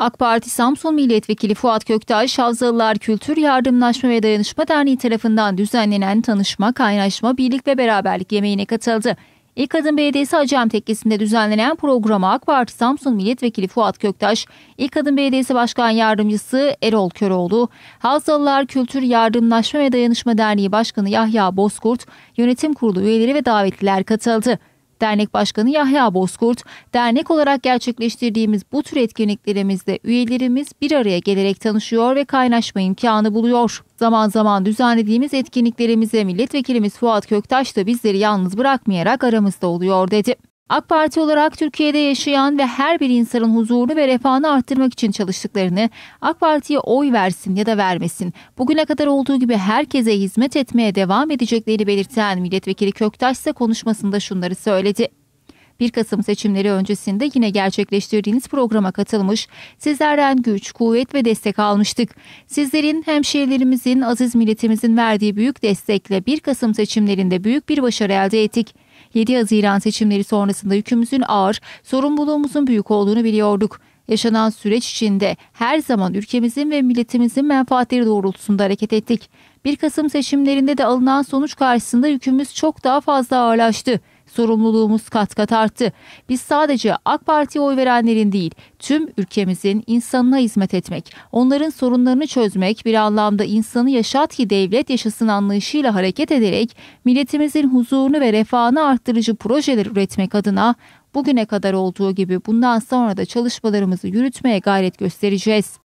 AK Parti Samsun Milletvekili Fuat Köktaş, Havzalılar Kültür Yardımlaşma ve Dayanışma Derneği tarafından düzenlenen tanışma, kaynaşma, birlik ve beraberlik yemeğine katıldı. İlk Adım Belediyesi Acem Tekkesi'nde düzenlenen programa AK Parti Samsun Milletvekili Fuat Köktaş, İlk Adım Belediyesi Başkan Yardımcısı Erol Köroğlu, Havzalılar Kültür Yardımlaşma ve Dayanışma Derneği Başkanı Yahya Bozkurt, yönetim kurulu üyeleri ve davetliler katıldı. Dernek Başkanı Yahya Bozkurt, dernek olarak gerçekleştirdiğimiz bu tür etkinliklerimizde üyelerimiz bir araya gelerek tanışıyor ve kaynaşma imkanı buluyor. Zaman zaman düzenlediğimiz etkinliklerimize milletvekilimiz Fuat Köktaş da bizleri yalnız bırakmayarak aramızda oluyor dedi. AK Parti olarak Türkiye'de yaşayan ve her bir insanın huzurunu ve refahını arttırmak için çalıştıklarını, AK Parti'ye oy versin ya da vermesin, bugüne kadar olduğu gibi herkese hizmet etmeye devam edeceklerini belirten milletvekili Köktaş ise konuşmasında şunları söyledi. 1 Kasım seçimleri öncesinde yine gerçekleştirdiğiniz programa katılmış, sizlerden güç, kuvvet ve destek almıştık. Sizlerin hemşehrilerimizin, aziz milletimizin verdiği büyük destekle 1 Kasım seçimlerinde büyük bir başarı elde ettik. 7 Haziran seçimleri sonrasında yükümüzün ağır, sorumluluğumuzun büyük olduğunu biliyorduk. Yaşanan süreç içinde her zaman ülkemizin ve milletimizin menfaatleri doğrultusunda hareket ettik. 1 Kasım seçimlerinde de alınan sonuç karşısında yükümüz çok daha fazla ağırlaştı. Sorumluluğumuz kat kat arttı. Biz sadece AK Parti'ye oy verenlerin değil, tüm ülkemizin insanına hizmet etmek, onların sorunlarını çözmek, bir anlamda insanı yaşat ki devlet yaşasın anlayışıyla hareket ederek milletimizin huzurunu ve refahını arttırıcı projeler üretmek adına bugüne kadar olduğu gibi bundan sonra da çalışmalarımızı yürütmeye gayret göstereceğiz.